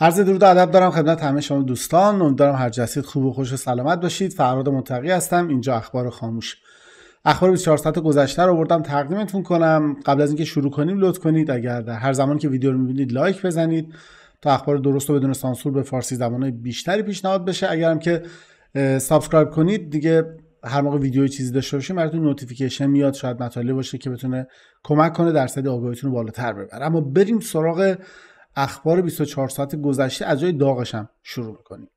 عرض درود ادب دارم خدمت همه شما دوستان امیدوارم هر جسید خوب و خوش و سلامت باشید فراد متقی هستم اینجا اخبار خاموش اخبار 24 ساعت گذشته رو آوردم تقدیمتون کنم قبل از اینکه شروع کنیم لطف کنید اگر در هر زمان که ویدیو رو میبینید لایک بزنید تا اخبار درست و بدون سانسور به فارسی زبان بیشتری پیشنهاد بشه اگرم که سابسکرایب کنید دیگه هر موقع ویدیو چیزی داشته باشیم براتون نوتیفیکیشن میاد شاید مطالبی باشه که بتونه کمک کنه درصد آگاهیتون رو بالاتر ببره اما بریم سراغ اخبار 24 ساعت گذشته از جای داغشم شروع میکنیم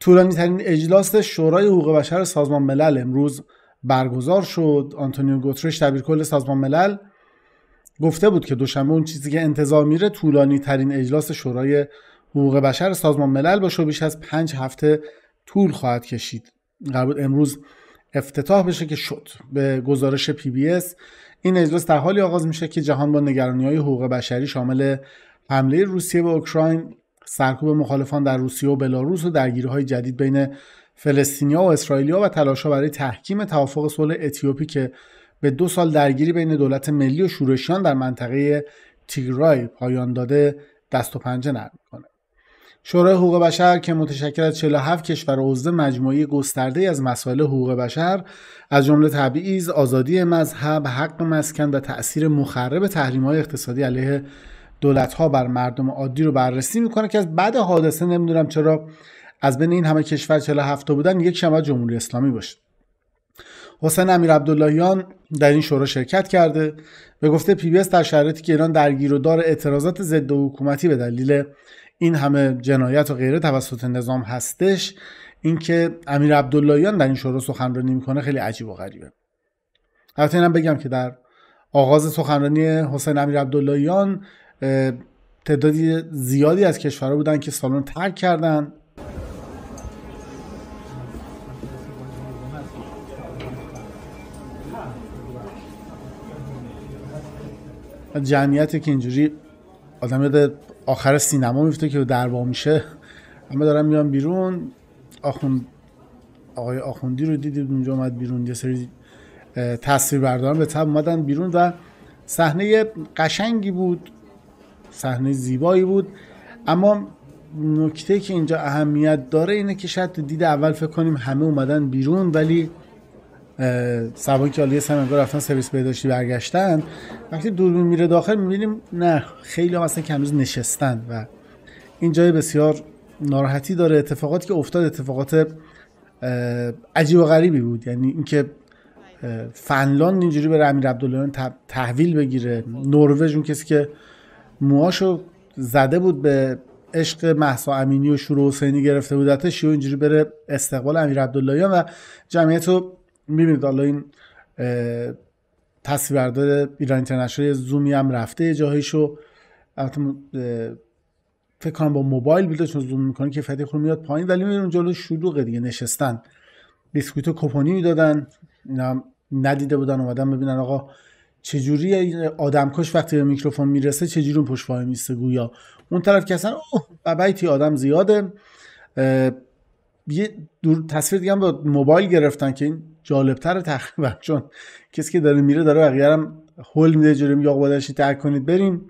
طولانی ترین اجلاس شورای حقوق بشر سازمان ملل امروز برگزار شد آنتونیو گوترش تبیر کل سازمان ملل گفته بود که دوشنبه اون چیزی که انتظار میره طولانی ترین اجلاس شورای حقوق بشر سازمان ملل باشه و بیش از پنج هفته طول خواهد کشید قرار بود امروز افتتاح بشه که شد به گزارش پی بی اس این اجلاس در حالی آغاز میشه که جهان با نگرانی های حقوق بشری شامل حمله روسیه به اوکراین سرکوب مخالفان در روسیه و بلاروس و درگیری‌های جدید بین فلسطینیا و اسرائیلیا و تلاش‌ها برای تحکیم توافق صلح اتیوپی که به دو سال درگیری بین دولت ملی و شورشیان در منطقه تیگرای پایان داده دست و پنجه نرم میکنه شورای حقوق بشر که متشکل از 47 کشور عضو مجموعه گسترده از مسائل حقوق بشر از جمله تبعیض، آزادی مذهب، حق مسکن و تاثیر مخرب تحریم‌های اقتصادی علیه دولت ها بر مردم عادی رو بررسی میکنه که از بعد حادثه نمیدونم چرا از بین این همه کشور 47 بودن یک شما جمهوری اسلامی باشه حسین امیر عبداللهیان در این شورا شرکت کرده و گفته پی بی اس در شرایطی که ایران درگیر و دار اعتراضات ضد حکومتی به دلیل این همه جنایت و غیره توسط نظام هستش اینکه امیر عبداللهیان در این شورا سخنرانی میکنه خیلی عجیب و غریبه البته اینم بگم که در آغاز سخنرانی حسین امیر عبداللهیان تعدادی زیادی از کشورها بودن که سالن ترک کردن جمعیتی که اینجوری آدم یاد آخر سینما میفته که دروا میشه همه دارم میان بیرون آقای آخوندی رو دیدید اونجا اومد بیرون یه سری تصویر بردارن به تب اومدن بیرون و صحنه قشنگی بود صحنه زیبایی بود اما نکته که اینجا اهمیت داره اینه که شاید دید اول فکر کنیم همه اومدن بیرون ولی سوای که سمنگار رفتن سرویس بهداشتی برگشتن وقتی دور میره داخل میبینیم نه خیلی هم اصلا که هنوز نشستن و این جای بسیار ناراحتی داره اتفاقاتی که افتاد اتفاقات عجیب و غریبی بود یعنی اینکه فنلاند اینجوری به امیر عبدالله تحویل بگیره نروژ کسی که موهاشو زده بود به عشق محسا امینی و شروع حسینی گرفته بود حتی شیو اینجوری بره استقبال امیر عبداللهیان و جمعیت رو میبینید حالا این تصویربردار ایران اینترنشنال زومی هم رفته جاهایشو البته فکر کنم با موبایل بوده چون زوم میکنه که فتی میاد پایین ولی میرون جلو شلوغه دیگه نشستن بیسکویت و کپونی میدادن اینا ندیده بودن اومدن ببینن آقا چجوری این آدمکش وقتی به میکروفون میرسه چجوری اون پشت میسته گویا اون طرف که اصلا ببیتی آدم زیاده یه دور تصویر دیگه هم با موبایل گرفتن که این جالبتر تقریبا چون کسی که داره میره داره بقیه هم هول میده جوری یا بادشی ترک کنید بریم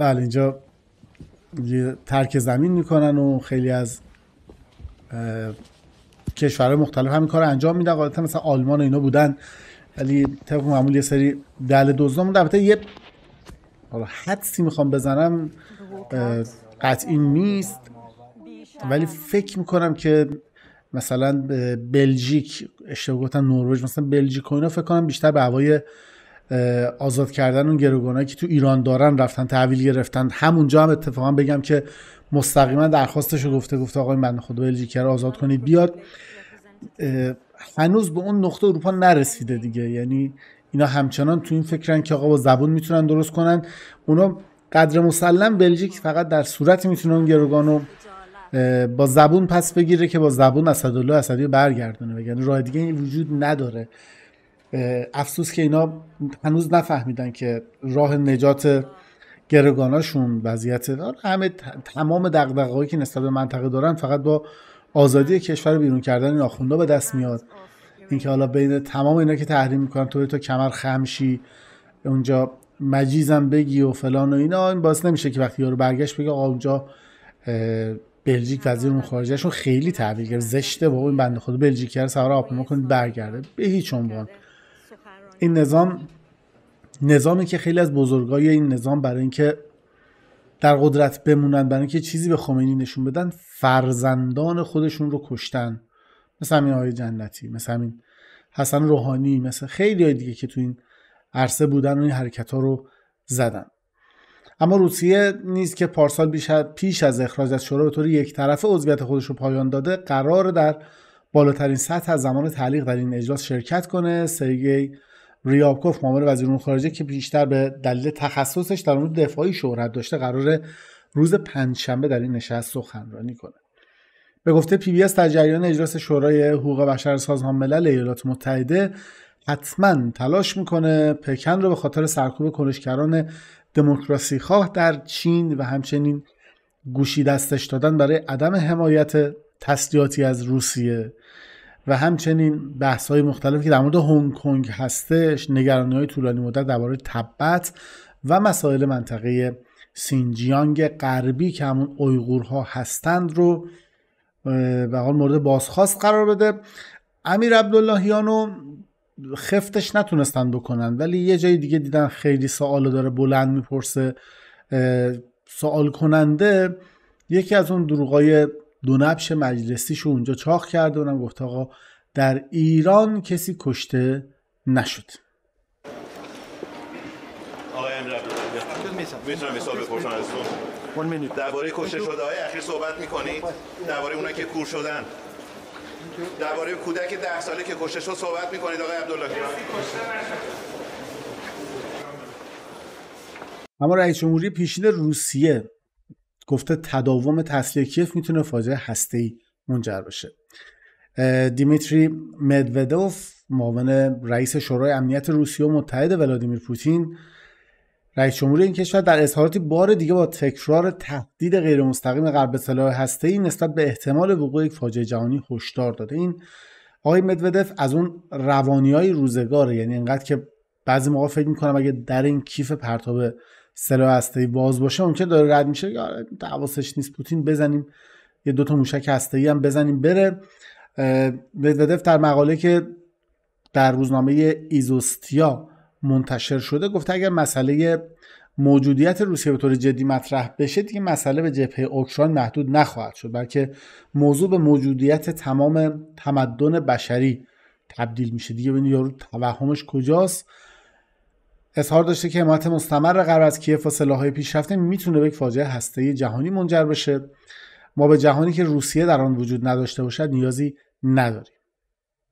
بله اینجا ترک زمین میکنن و خیلی از کشورهای مختلف همین کار انجام میدن قاعدتا مثلا آلمان و اینا بودن ولی طبق معمول یه سری دل دزدان و البته یه حالا حدسی میخوام بزنم قطعی نیست ولی فکر میکنم که مثلا بلژیک اشتباه گفتن نروژ مثلا بلژیک و اینا فکر کنم بیشتر به هوای آزاد کردن اون گروگانایی که تو ایران دارن رفتن تحویل گرفتن همونجا هم اتفاقا بگم که مستقیما درخواستش رو گفته گفته آقای من خود بلژیکه رو آزاد کنید بیاد هنوز به اون نقطه اروپا نرسیده دیگه یعنی اینا همچنان تو این فکرن که آقا با زبون میتونن درست کنن اونا قدر مسلم بلژیک فقط در صورتی میتونه اون گروگانو با زبون پس بگیره که با زبون اسدالله اسدی برگردونه بگن یعنی راه دیگه این وجود نداره افسوس که اینا هنوز نفهمیدن که راه نجات گرگاناشون وضعیت آره، همه تمام هایی که نسبت به منطقه دارن فقط با آزادی کشور بیرون کردن این آخونده به دست میاد اینکه حالا بین تمام اینا که تحریم میکنن تو تو کمر خمشی اونجا مجیزم بگی و فلان و اینا این باز نمیشه که وقتی یارو برگشت بگه آقا اونجا بلژیک وزیر امور خارجهشون خیلی تحویل گرفت زشته بابا این بنده خود بلژیکی رو سوار کنید برگرده به هیچ عنوان این نظام نظامی که خیلی از بزرگای این نظام برای اینکه در قدرت بمونن برای اینکه چیزی به خمینی نشون بدن فرزندان خودشون رو کشتن مثل همین آقای جنتی مثل همین حسن روحانی مثل خیلی دیگه که تو این عرصه بودن و این حرکت ها رو زدن اما روسیه نیست که پارسال پیش از اخراج از شورا به طور یک طرفه عضویت خودش رو پایان داده قرار در بالاترین سطح از زمان تعلیق در این اجلاس شرکت کنه سرگی ریابکوف معاون وزیر امور خارجه که بیشتر به دلیل تخصصش در امور دفاعی شهرت داشته قرار روز پنجشنبه در این نشست سخنرانی کنه به گفته پی بی در جریان اجلاس شورای حقوق بشر سازمان ملل ایالات متحده حتما تلاش میکنه پکن رو به خاطر سرکوب کنشگران دموکراسی خواه در چین و همچنین گوشی دستش دادن برای عدم حمایت تسلیحاتی از روسیه و همچنین بحث های مختلفی که در مورد هنگ کنگ هستش نگرانی های طولانی مدت درباره تبت و مسائل منطقه سینجیانگ غربی که همون ها هستند رو به حال مورد بازخواست قرار بده امیر عبداللهیانو خفتش نتونستن بکنن ولی یه جای دیگه دیدن خیلی سوال داره بلند میپرسه سوال کننده یکی از اون دروغای دو نبش مجلسیشو اونجا چاخ کرد و گفت آقا در ایران کسی کشته نشد آقای میتونم حساب بپرسم درباره کشته شده های اخیر صحبت میکنید درباره اونا که کور شدن درباره کودک ده ساله که کشته شد صحبت میکنید آقای عبدالله اما رئیس جمهوری پیشین روسیه گفته تداوم تسلیح کیف میتونه فاجعه ای منجر بشه دیمیتری مدودوف معاون رئیس شورای امنیت روسیه و متحد ولادیمیر پوتین رئیس جمهور این کشور در اظهاراتی بار دیگه با تکرار تهدید غیرمستقیم غرب سلاح ای نسبت به احتمال وقوع یک فاجعه جهانی هشدار داده این آقای مدودف از اون روانی های روزگاره یعنی انقدر که بعضی موقع فکر میکنم اگه در این کیف پرتاب سلاح هسته‌ای باز باشه اون که داره رد میشه حواسش نیست پوتین بزنیم یه دوتا موشک هسته‌ای هم بزنیم بره مدودف در مقاله که در روزنامه ایزوستیا منتشر شده گفته اگر مسئله موجودیت روسیه به طور جدی مطرح بشه دیگه مسئله به جبهه اوکراین محدود نخواهد شد بلکه موضوع به موجودیت تمام تمدن بشری تبدیل میشه دیگه ببینید یارو توهمش کجاست اظهار داشته که حمایت مستمر غرب از کیف و سلاحهای پیشرفته میتونه به یک فاجعه هسته جهانی منجر بشه ما به جهانی که روسیه در آن وجود نداشته باشد نیازی نداریم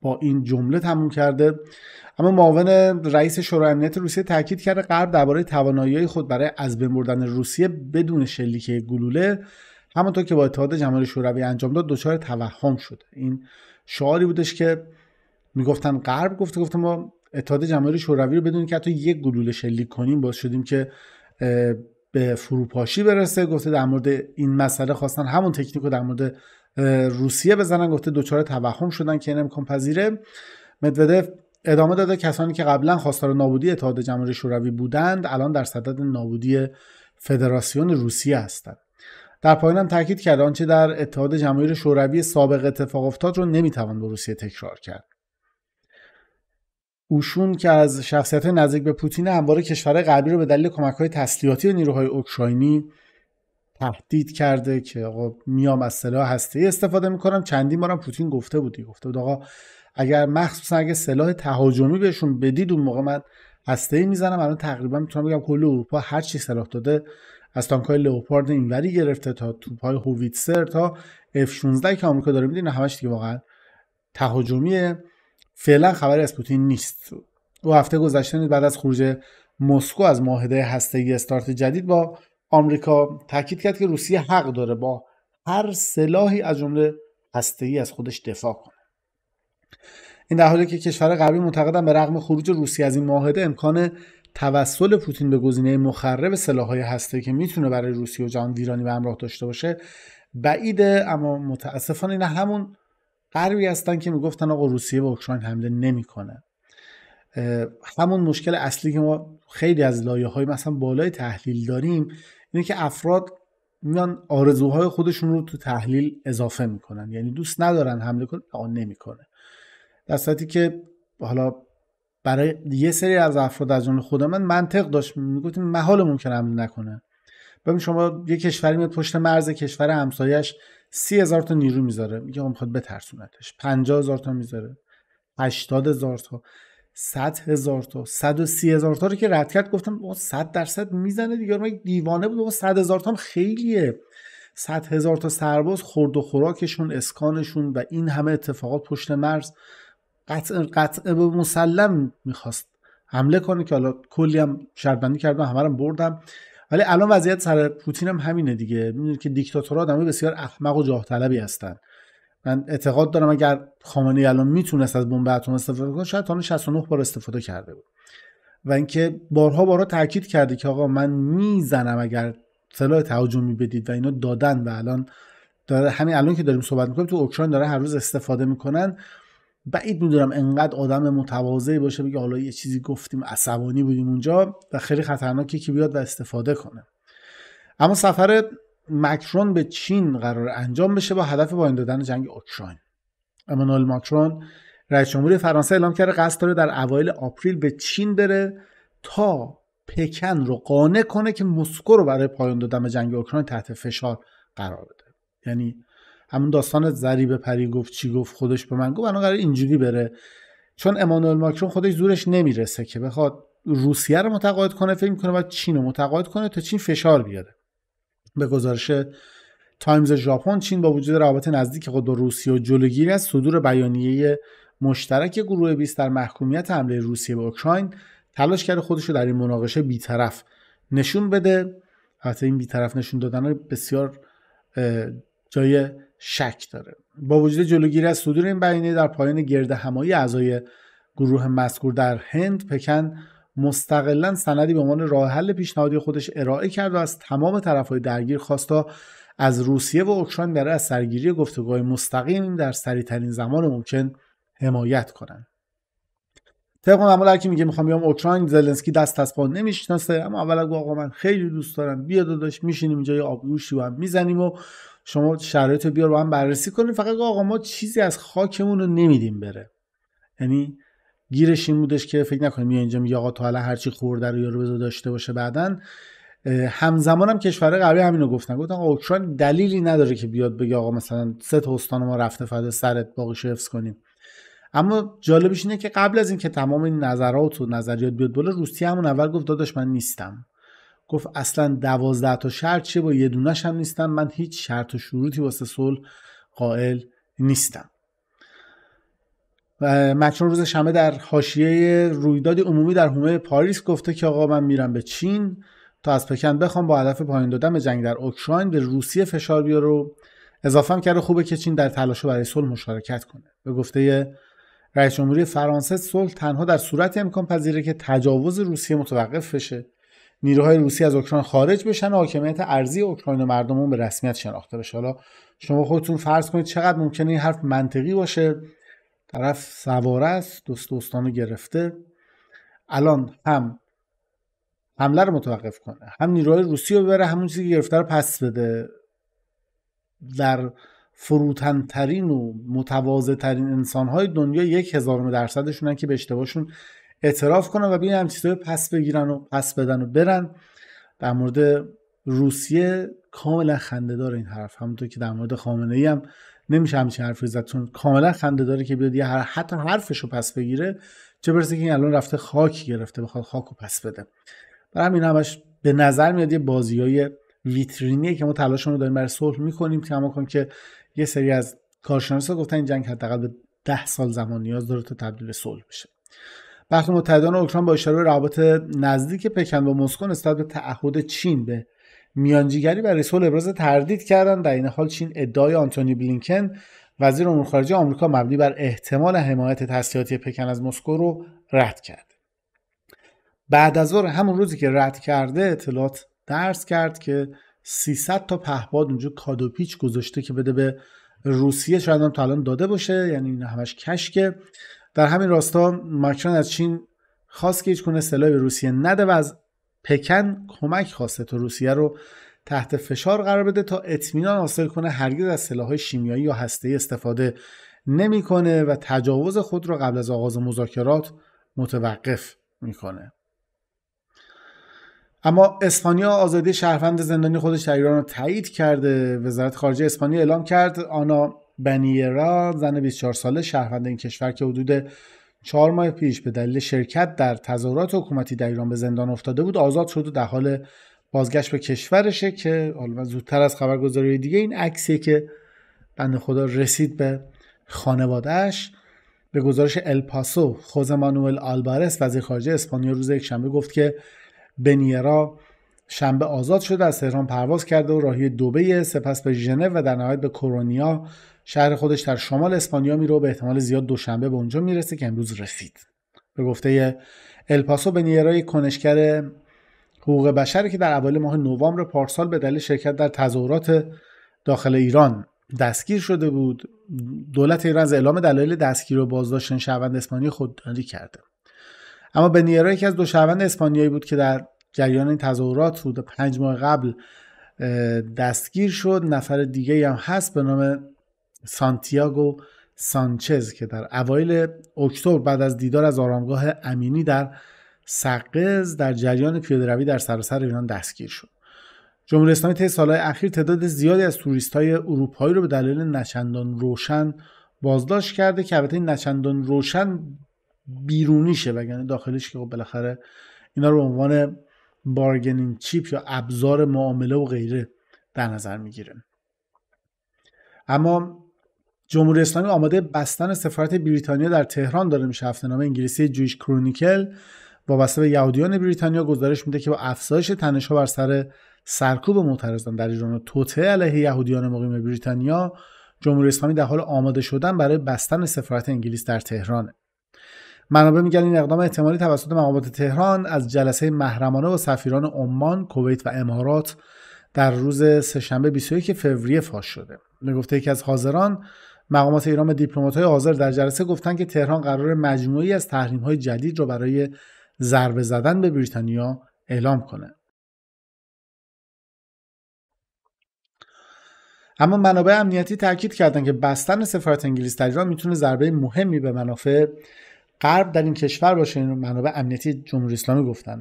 با این جمله تموم کرده اما معاون رئیس شورای امنیت روسیه تاکید کرده غرب درباره توانایی خود برای از بین بردن روسیه بدون شلیک گلوله همانطور که با اتحاد جماهیر شوروی انجام داد دچار توهم شده این شعاری بودش که میگفتن غرب گفته گفته ما اتحاد جماهیر شوروی رو بدون که حتی یک گلوله شلیک کنیم باز شدیم که به فروپاشی برسه گفته در مورد این مسئله خواستن همون تکنیک رو در مورد روسیه بزنن گفته دچار توهم شدن که این امکان پذیره مدودف ادامه داده کسانی که قبلا خواستار نابودی اتحاد جماهیر شوروی بودند الان در صدد نابودی فدراسیون روسیه هستند در پایان هم تاکید کرد آنچه در اتحاد جماهیر شوروی سابق اتفاق افتاد رو نمیتوان به روسیه تکرار کرد اوشون که از شخصیت نزدیک به پوتین همواره کشور غربی رو به دلیل های تسلیحاتی و نیروهای اوکراینی تهدید کرده که آقا میام از سلاح هسته استفاده میکنم چندین بارم پوتین گفته بودی گفته بود آقا اگر مخصوصا اگه سلاح تهاجمی بهشون بدید اون موقع من هسته ای میزنم الان تقریبا میتونم بگم کل اروپا هر چی سلاح داده از های لئوپارد اینوری گرفته تا های هویتسر تا اف 16 که آمریکا داره میدینه همش دیگه واقعا تهاجمیه فعلا خبری از پوتین نیست دو هفته گذشته بعد از خروج مسکو از معاهده هسته‌ای استارت جدید با آمریکا تاکید کرد که روسیه حق داره با هر سلاحی از جمله هسته‌ای از خودش دفاع کنه این در حالی که کشور قبلی معتقدن به رغم خروج روسیه از این معاهده امکان توسل پوتین به گزینه مخرب سلاحهای هسته که میتونه برای روسیه و جهان ویرانی به همراه داشته باشه بعیده اما متاسفانه این همون غربی هستن که میگفتن آقا روسیه به اوکراین حمله نمیکنه همون مشکل اصلی که ما خیلی از لایه های مثلا بالای تحلیل داریم اینه که افراد میان آرزوهای خودشون رو تو تحلیل اضافه میکنن یعنی دوست ندارن حمله کنن آقا نمیکنه در صورتی که حالا برای یه سری از افراد از جمله خود من منطق داشت میگفتیم محال ممکن حمله نکنه ببین شما یه کشوری میاد پشت مرز کشور همسایش سی هزار تا نیرو میذاره میگه میخواد بترسونتش پنجا هزار تا میذاره هشتاد هزار تا صد هزار تا صد و سی هزار تا رو که رد کرد گفتم با صد درصد میزنه دیگه من دیوانه بود با صد هزار تا هم خیلیه صد هزار تا سرباز خورد و خوراکشون اسکانشون و این همه اتفاقات پشت مرز قطع قطع به مسلم میخواست حمله کنه که حالا کلی هم شربندی کردم همه هم بردم ولی الان وضعیت سر پوتین هم همینه دیگه میدونید که دیکتاتورها آدمای بسیار احمق و جاه طلبی هستن من اعتقاد دارم اگر خامنه‌ای الان میتونست از بمب اتم استفاده کنه شاید تا 69 بار استفاده کرده بود و اینکه بارها بارها تاکید کرده که آقا من میزنم اگر سلاح تهاجمی بدید و اینا دادن و الان داره همین الان که داریم صحبت میکنیم تو اوکراین داره هر روز استفاده میکنن بعید میدونم انقدر آدم متواضعی باشه بگه حالا یه چیزی گفتیم عصبانی بودیم اونجا و خیلی خطرناکی که بیاد و استفاده کنه اما سفر مکرون به چین قرار انجام بشه با هدف پایان دادن جنگ اوکراین امانوئل ماکرون رئیس جمهوری فرانسه اعلام کرده قصد داره در اوایل آپریل به چین بره تا پکن رو قانع کنه که مسکو رو برای پایان دادن به جنگ اوکراین تحت فشار قرار بده یعنی همون داستان به پری گفت چی گفت خودش به من گفت الان قرار اینجوری بره چون امانوئل ماکرون خودش زورش نمیرسه که بخواد روسیه رو متقاعد کنه فکر میکنه باید چین رو متقاعد کنه تا چین فشار بیاره به گزارش تایمز ژاپن چین با وجود روابط نزدیک خود با روسیه و جلوگیری از صدور بیانیه مشترک گروه 20 در محکومیت حمله روسیه به اوکراین تلاش کرده خودش رو در این مناقشه بیطرف نشون بده حتی این بیطرف نشون دادن بسیار جای شک داره با وجود جلوگیری از صدور این بیانیه در پایان گرد همایی اعضای گروه مذکور در هند پکن مستقلا سندی به عنوان راه حل پیشنهادی خودش ارائه کرد و از تمام طرفهای درگیر خواست تا از روسیه و اوکراین برای از سرگیری گفتگوهای مستقیم در سریعترین زمان ممکن حمایت کنند طبق معمول هر کی میگه میخوام بیام اوکراین زلنسکی دست از پا نمیشناسه اما اول آقا من خیلی دوست دارم بیا داداش میشینیم اینجا یه و هم میزنیم و شما شرایط رو بیار با هم بررسی کنیم فقط آقا ما چیزی از خاکمون رو نمیدیم بره یعنی گیرش این بودش که فکر نکنیم یا اینجا میگه آقا تو حالا هرچی خورده رو یارو بذار داشته باشه بعدا همزمان هم کشور قبلی رو گفتن گفتن آقا اوکراین دلیلی نداره که بیاد بگه آقا مثلا سه تا استان ما رفته فدا سرت باقیشو حفظ کنیم اما جالبش اینه که قبل از اینکه تمام این نظرات و نظریات بیاد بالا روسیه همون اول گفت داداش من نیستم گفت اصلا دوازده تا شرط چه با یه دونش هم نیستم من هیچ شرط و شروطی واسه صلح قائل نیستم مکرون روز شنبه در حاشیه رویداد عمومی در حومه پاریس گفته که آقا من میرم به چین تا از پکن بخوام با هدف پایین دادن جنگ در اوکراین به روسیه فشار بیاره و اضافه کرده خوبه که چین در تلاش برای صلح مشارکت کنه به گفته رئیس جمهوری فرانسه صلح تنها در صورت امکان پذیره که تجاوز روسیه متوقف بشه نیروهای روسی از اوکراین خارج بشن و حاکمیت ارزی اوکراین و مردمون به رسمیت شناخته بشه حالا شما خودتون فرض کنید چقدر ممکنه این حرف منطقی باشه طرف سواره است دوست دوستانو گرفته الان هم حمله رو متوقف کنه هم نیروهای روسی رو ببره همون چیزی که گرفته رو پس بده در فروتنترین و انسان انسانهای دنیا یک هزارم درصدشونن که به اشتباهشون اعتراف کنن و بیان هم همچین پس بگیرن و پس بدن و برن در مورد روسیه کاملا داره این حرف همونطور که در مورد خامنه ای هم نمیشه همچین حرفی زد کاملا خنده داره که بیاد یه هر حتی حرفش رو پس بگیره چه برسه که این الان رفته خاک گرفته بخواد خاک رو پس بده برای همین همش به نظر میاد یه بازی های ویترینیه که ما تلاشمون رو داریم برای صلح میکنیم کماکان که یه سری از کارشناسا گفتن این جنگ حداقل به ده سال زمان نیاز داره تا تبدیل به صلح بشه برخی متحدان اوکراین با اشاره به روابط نزدیک پکن و مسکو نسبت به تعهد چین به میانجیگری برای رسول ابراز تردید کردن در این حال چین ادعای آنتونی بلینکن وزیر امور خارجه آمریکا مبنی بر احتمال حمایت تسلیحاتی پکن از مسکو رو رد کرد بعد از ظهر همون روزی که رد کرده اطلاعات درس کرد که 300 تا پهپاد اونجا کادو پیچ گذاشته که بده به روسیه شاید تا الان داده باشه یعنی این همش کشکه در همین راستا مکران از چین خواست که هیچ کنه سلاحی به روسیه نده و از پکن کمک خواسته تا روسیه رو تحت فشار قرار بده تا اطمینان حاصل کنه هرگز از سلاحهای شیمیایی یا هسته‌ای استفاده نمیکنه و تجاوز خود را قبل از آغاز مذاکرات متوقف میکنه اما اسپانیا آزادی شهروند زندانی خودش در ایران را تایید کرده وزارت خارجه اسپانیا اعلام کرد آنا بنیرا زن 24 ساله شهروند این کشور که حدود چهار ماه پیش به دلیل شرکت در تظاهرات حکومتی در ایران به زندان افتاده بود آزاد شد و در حال بازگشت به کشورشه که حالا زودتر از خبرگزاری دیگه این عکسی که بنده خدا رسید به خانوادهش به گزارش الپاسو خوز مانوئل آلبارس وزیر خارجه اسپانیا روز یکشنبه گفت که بنیرا شنبه آزاد شده از تهران پرواز کرده و راهی دوبه سپس به ژنو و در نهایت به کورونیا. شهر خودش در شمال اسپانیا میره و به احتمال زیاد دوشنبه به اونجا میرسه که امروز رسید به گفته الپاسو به نیرای کنشگر حقوق بشر که در اول ماه نوامبر پارسال به دلیل شرکت در تظاهرات داخل ایران دستگیر شده بود دولت ایران از اعلام دلایل دستگیر و بازداشتن شهروند اسپانیا خودداری کرده اما بنیرا یکی از دو شهروند اسپانیایی بود که در جریان این تظاهرات بود پنج ماه قبل دستگیر شد نفر دیگه هم هست به نام سانتیاگو سانچز که در اوایل اکتبر بعد از دیدار از آرامگاه امینی در سقز در جریان پیاده در سراسر ایران دستگیر شد جمهوری اسلامی طی سالهای اخیر تعداد زیادی از توریست های اروپایی رو به دلیل نچندان روشن بازداشت کرده که البته این نچندان روشن بیرونیشه وگرنه داخلش که خب بالاخره اینا رو به عنوان بارگنینگ چیپ یا ابزار معامله و غیره در نظر میگیره اما جمهوری اسلامی آماده بستن سفارت بریتانیا در تهران داره میشه نامه انگلیسی جویش کرونیکل وابسته به یهودیان بریتانیا گزارش میده که با افزایش تنشها بر سر سرکوب معترضان در ایران و توطعه علیه یهودیان مقیم بریتانیا جمهوری اسلامی در حال آماده شدن برای بستن سفارت انگلیس در تهران منابع میگن این اقدام احتمالی توسط مقامات تهران از جلسه محرمانه و سفیران عمان، کویت و امارات در روز سهشنبه 21 فوریه فاش شده. گفته یکی از حاضران مقامات ایران و دیپلمات‌های حاضر در جلسه گفتند که تهران قرار مجموعی از تحریم‌های جدید را برای ضربه زدن به بریتانیا اعلام کنه. اما منابع امنیتی تاکید کردند که بستن سفارت انگلیس در ایران میتونه ضربه مهمی به منافع غرب در این کشور باشه این منابع امنیتی جمهوری اسلامی گفتن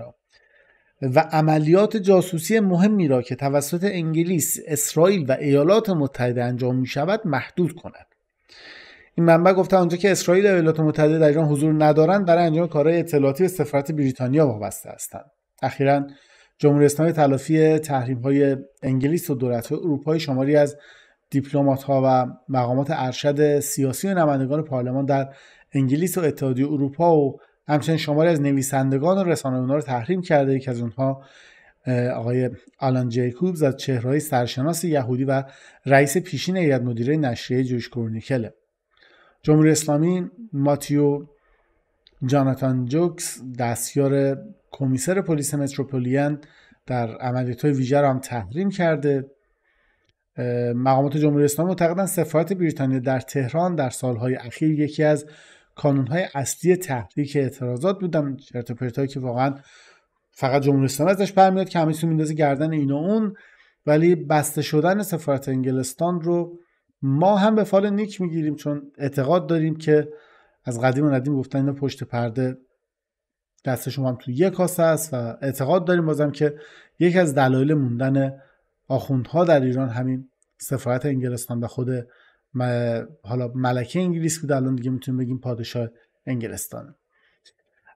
و عملیات جاسوسی مهمی را که توسط انگلیس، اسرائیل و ایالات متحده انجام می شود محدود کند. این منبع گفته آنجا که اسرائیل و ایالات متحده در ایران حضور ندارند برای انجام کارهای اطلاعاتی به سفارت بریتانیا وابسته هستند اخیرا جمهوری اسلامی تلافی تحریم های انگلیس و دولت اروپایی شماری از دیپلمات ها و مقامات ارشد سیاسی و نمایندگان پارلمان در انگلیس و اتحادیه اروپا و همچنین شماری از نویسندگان و رسانه را تحریم کرده که از اونها آقای آلان جیکوبز از چهرهای سرشناس یهودی و رئیس پیشین هیئت مدیره نشریه جوش کورنیکل جمهوری اسلامی ماتیو جاناتان جوکس دستیار کمیسر پلیس متروپولیان در عملیات های ویژه را هم تحریم کرده مقامات جمهوری اسلامی معتقدند سفارت بریتانیا در تهران در سالهای اخیر یکی از کانونهای اصلی تحریک اعتراضات بودن چرت که واقعا فقط جمهورستان ازش برمیاد که همیشه میندازه گردن اینا اون ولی بسته شدن سفارت انگلستان رو ما هم به فال نیک میگیریم چون اعتقاد داریم که از قدیم و ندیم گفتن اینا پشت پرده شما هم تو یک کاسه است و اعتقاد داریم بازم که یکی از دلایل موندن آخوندها در ایران همین سفارت انگلستان و خود حالا ملکه انگلیس که الان دیگه میتونیم بگیم پادشاه انگلستانه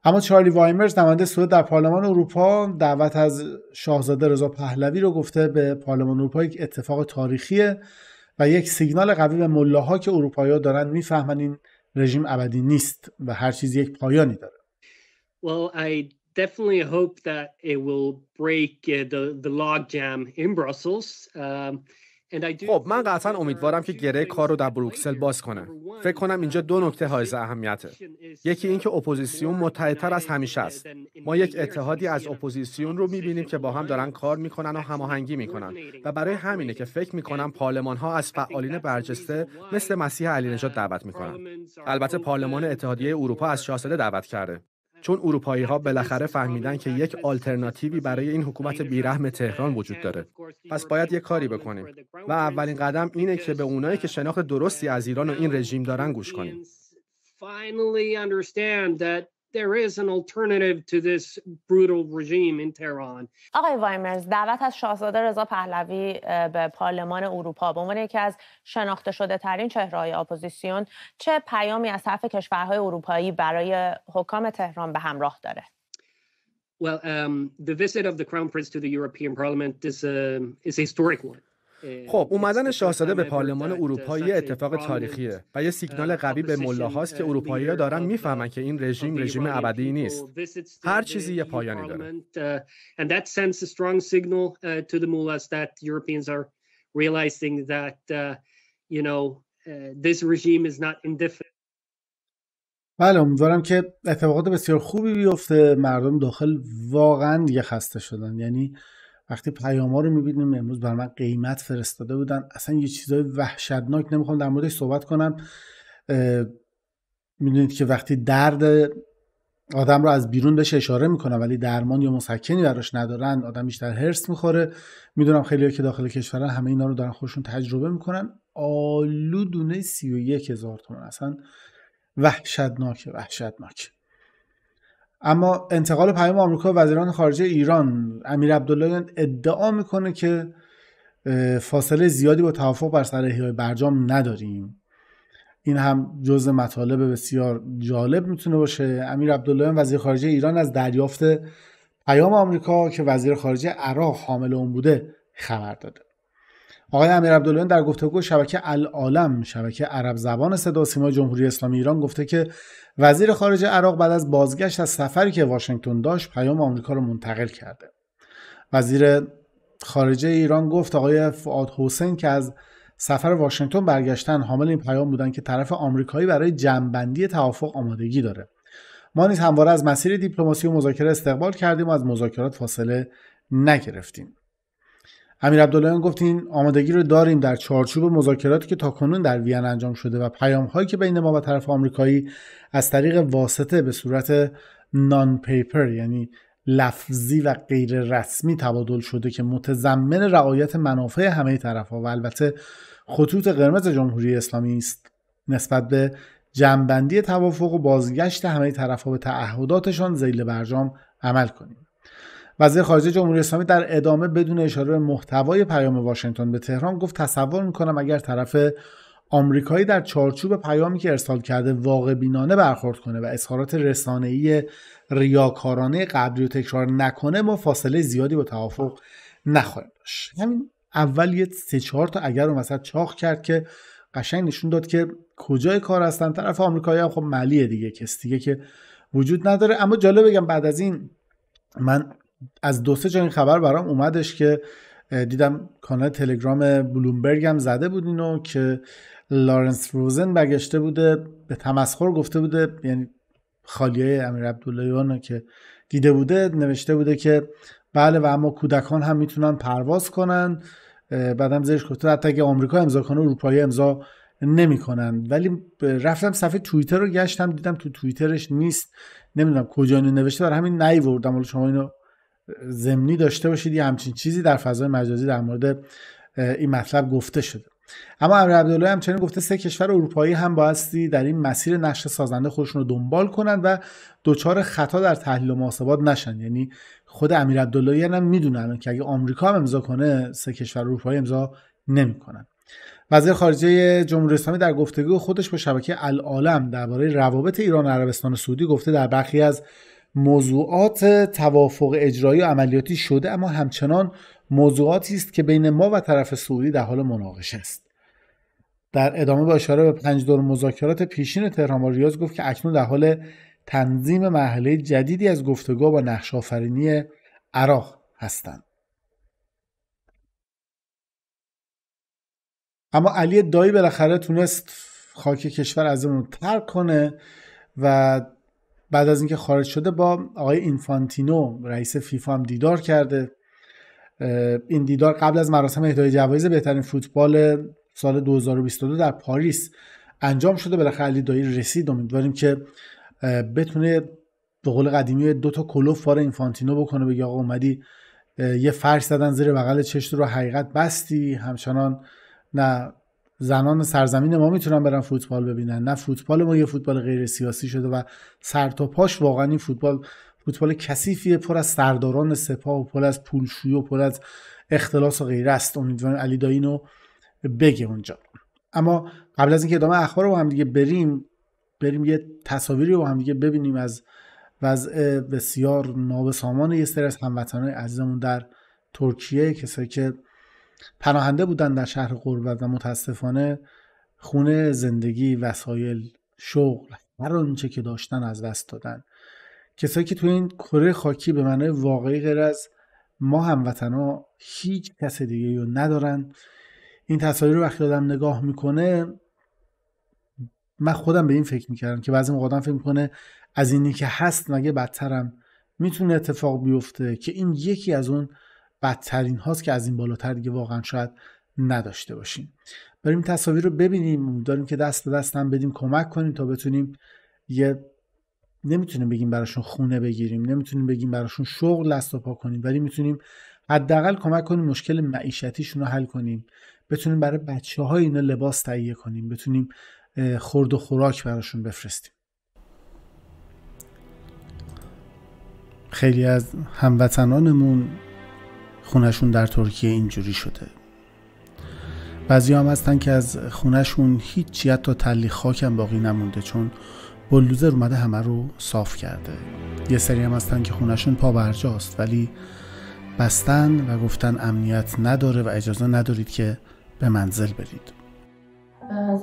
اما چارلی وایمرز نماینده سوئد در پارلمان اروپا دعوت از شاهزاده رضا پهلوی رو گفته به پارلمان اروپا یک اتفاق تاریخیه و یک سیگنال قوی به ملاها که اروپایی‌ها دارن میفهمن این رژیم ابدی نیست و هر چیز یک پایانی داره well, I definitely hope that it will break uh, the logjam in Brussels. Um, خب من قطعا امیدوارم که گره کار رو در بروکسل باز کنه فکر کنم اینجا دو نکته حائز اهمیته یکی اینکه اپوزیسیون متحدتر از همیشه است ما یک اتحادی از اپوزیسیون رو میبینیم که با هم دارن کار میکنن و هماهنگی میکنن و برای همینه که فکر میکنم پارلمان ها از فعالین برجسته مثل مسیح علی نجات دعوت میکنن البته پارلمان اتحادیه اروپا از شاهزاده دعوت کرده چون اروپایی ها بالاخره فهمیدن که یک آلترناتیوی برای این حکومت بیرحم تهران وجود داره پس باید یک کاری بکنیم و اولین قدم اینه که به اونایی که شناخت درستی از ایران و این رژیم دارن گوش کنیم there is an alternative to this brutal regime in Tehran. آقای وایمرز دعوت از شاهزاده رضا پهلوی به پارلمان اروپا به عنوان یکی از شناخته شده ترین چهرهای اپوزیسیون چه پیامی از طرف کشورهای اروپایی برای حکام تهران به همراه داره؟ Well, um, the visit of the Crown Prince to the European Parliament is a, is a historic one. خب اومدن شاهزاده به پارلمان اروپایی اتفاق تاریخیه و یه سیگنال قوی به خب، ملاهاست که اروپایی ها دارن خب، میفهمن که این رژیم خب، رژیم ابدی نیست هر چیزی یه پایانی داره بله امیدوارم که اتفاقات بسیار خوبی بیفته مردم داخل واقعا دیگه خسته شدن یعنی وقتی ها رو میبینیم امروز بر من قیمت فرستاده بودن اصلا یه چیزای وحشتناک نمیخوام در موردش صحبت کنم میدونید که وقتی درد آدم رو از بیرون بهش اشاره میکنه ولی درمان یا مسکنی براش ندارن آدم بیشتر هرس میخوره میدونم خیلی که داخل کشورن همه اینا رو دارن خودشون تجربه میکنن آلو دونه سی و یک هزار تومن اصلا وحشتناک وحشتناک اما انتقال پیام آمریکا وزیران خارجه ایران امیر عبدالله ادعا میکنه که فاصله زیادی با توافق بر سر احیای برجام نداریم این هم جز مطالب بسیار جالب میتونه باشه امیر عبدالله وزیر خارجه ایران از دریافت پیام آمریکا که وزیر خارجه عراق حامل اون بوده خبر داده آقای امیر در گفتگو شبکه العالم شبکه عرب زبان صدا سیما جمهوری اسلامی ایران گفته که وزیر خارجه عراق بعد از بازگشت از سفری که واشنگتن داشت پیام آمریکا رو منتقل کرده وزیر خارجه ایران گفت آقای فعاد حسین که از سفر واشنگتن برگشتن حامل این پیام بودن که طرف آمریکایی برای جنبندی توافق آمادگی داره ما نیز همواره از مسیر دیپلماسی و مذاکره استقبال کردیم و از مذاکرات فاصله نگرفتیم امیر عبداللهیان گفت این آمادگی رو داریم در چارچوب مذاکراتی که تاکنون در وین انجام شده و هایی که بین ما و طرف آمریکایی از طریق واسطه به صورت نان پیپر یعنی لفظی و غیر رسمی تبادل شده که متضمن رعایت منافع همه طرفها و البته خطوط قرمز جمهوری اسلامی است نسبت به جنبندی توافق و بازگشت همه طرفها به تعهداتشان زیل برجام عمل کنیم وزیر خارجه جمهوری اسلامی در ادامه بدون اشاره به محتوای پیام واشنگتن به تهران گفت تصور میکنم اگر طرف آمریکایی در چارچوب پیامی که ارسال کرده واقع بینانه برخورد کنه و اظهارات رسانه‌ای ریاکارانه قبلی رو تکرار نکنه ما فاصله زیادی با توافق نخواهیم داشت همین یعنی اول یه سه چهار تا اگر اون وسط چاخ کرد که قشنگ نشون داد که کجای کار هستن طرف آمریکایی هم خب ملیه دیگه کس دیگه که وجود نداره اما جالب بگم بعد از این من از دو سه این خبر برام اومدش که دیدم کانال تلگرام بلومبرگ هم زده بود اینو که لارنس روزن برگشته بوده به تمسخر گفته بوده یعنی خالیه امیر عبداللهیان که دیده بوده نوشته بوده که بله و اما کودکان هم میتونن پرواز کنن بعدم زیرش گفته حتی اگه آمریکا امضا کنه اروپایی امضا نمیکنن ولی رفتم صفحه توییتر رو گشتم دیدم تو توییترش نیست نمیدونم کجا اینو نوشته برای همین نیوردم حالا شما اینو زمینی داشته باشید یه همچین چیزی در فضای مجازی در مورد این مطلب گفته شده اما امیر عبدالله همچنین گفته سه کشور اروپایی هم بایستی در این مسیر نقش سازنده خودشون رو دنبال کنند و دچار خطا در تحلیل و محاسبات نشن یعنی خود امیر عبدالله هم میدونن که اگه آمریکا هم امضا کنه سه کشور اروپایی امضا نمیکنن وزیر خارجه جمهوری اسلامی در گفتگو خودش با شبکه العالم درباره روابط ایران و عربستان سعودی گفته در برخی از موضوعات توافق اجرایی و عملیاتی شده اما همچنان موضوعاتی است که بین ما و طرف سعودی در حال مناقشه است در ادامه با اشاره به پنج دور مذاکرات پیشین تهران و ریاض گفت که اکنون در حال تنظیم مرحله جدیدی از گفتگو با نقش آفرینی عراق هستند اما علی دایی بالاخره تونست خاک کشور از ترک کنه و بعد از اینکه خارج شده با آقای اینفانتینو رئیس فیفا هم دیدار کرده این دیدار قبل از مراسم اهدای جوایز بهترین فوتبال سال 2022 در پاریس انجام شده بالاخره علی دایی رسید امیدواریم که بتونه به قول قدیمی دو تا کلوف فار اینفانتینو بکنه بگه آقا اومدی یه فرش زدن زیر بغل چشت رو حقیقت بستی همچنان نه زنان سرزمین ما میتونن برن فوتبال ببینن نه فوتبال ما یه فوتبال غیر سیاسی شده و سر تا پاش واقعا این فوتبال فوتبال کسیفیه پر از سرداران سپاه و پر از پولشویی و پر از اختلاس و غیر است امیدوارم علی رو بگه اونجا اما قبل از اینکه ادامه اخبار رو هم دیگه بریم بریم یه تصاویری رو هم دیگه ببینیم از وضع بسیار نابسامان یه سری از هموطنان عزیزمون در ترکیه کسایی که پناهنده بودن در شهر قربت و متاسفانه خونه زندگی وسایل شغل هر آنچه که داشتن از دست دادن کسایی که تو این کره خاکی به معنای واقعی غیر از ما هموطنا هیچ کس دیگه رو ندارن این تصاویر رو وقتی آدم نگاه میکنه من خودم به این فکر میکردم که بعضی موقع آدم فکر میکنه از اینی که هست مگه بدترم میتونه اتفاق بیفته که این یکی از اون بدترین هاست که از این بالاتر دیگه واقعا شاید نداشته باشیم بریم تصاویر رو ببینیم داریم که دست به دست هم بدیم کمک کنیم تا بتونیم یه نمیتونیم بگیم براشون خونه بگیریم نمیتونیم بگیم براشون شغل دست و پا کنیم ولی میتونیم حداقل کمک کنیم مشکل معیشتیشون رو حل کنیم بتونیم برای بچه های اینا لباس تهیه کنیم بتونیم خورد و خوراک براشون بفرستیم خیلی از هموطنانمون خونشون در ترکیه اینجوری شده بعضی هم هستن که از خونشون چیت حتی تلی خاکم باقی نمونده چون بلوزر اومده همه رو صاف کرده یه سری هم هستن که خونشون پا برجاست ولی بستن و گفتن امنیت نداره و اجازه ندارید که به منزل برید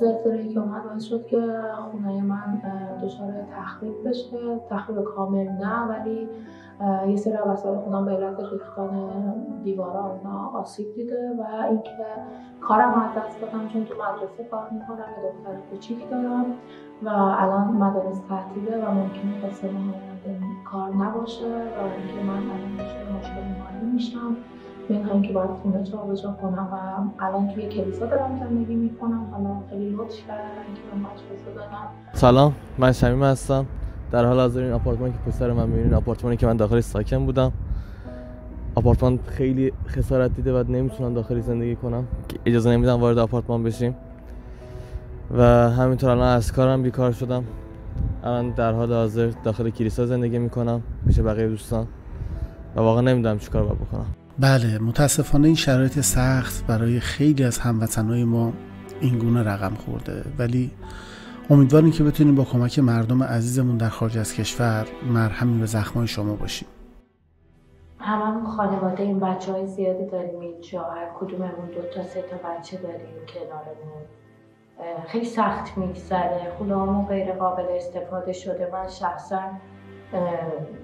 زلزله که اومد شد که خونه من دچار تخریب بشه تخریب کامل نه ولی یه سری از وسایل خودم به علت ریختن دیوارا آسیب دیده و اینکه کارم از دست دادم چون تو مدرسه کار میکنم یه دختر کوچیک دارم و الان مدارس تعطیله و ممکنه هم کار نباشه و اینکه من الان مشکل مالی میشم من هم که باید خونه جابجا کنم و الان توی کلیسا دارم زندگی میکنم حالا خیلی لطف کردن که من سلام من شمیم هستم در حال حاضر این آپارتمانی که پسر من میبینین آپارتمانی که من داخل ساکن بودم آپارتمان خیلی خسارت دیده و نمیتونم داخلی زندگی کنم اجازه نمیدم وارد آپارتمان بشیم و همینطور الان از کارم بیکار شدم الان در حال حاضر داخل کلیسا زندگی میکنم میشه بقیه دوستان و واقعا نمیدونم چیکار باید بکنم بله متاسفانه این شرایط سخت برای خیلی از هموطنهای ما این گونه رقم خورده ولی امیدواریم که بتونیم با کمک مردم عزیزمون در خارج از کشور مرهمی به زخمای شما باشیم هم خانواده این بچه های زیادی داریم اینجا هر کدوممون دو تا سه تا بچه داریم کنارمون خیلی سخت میگذره همون غیر قابل استفاده شده من شخصا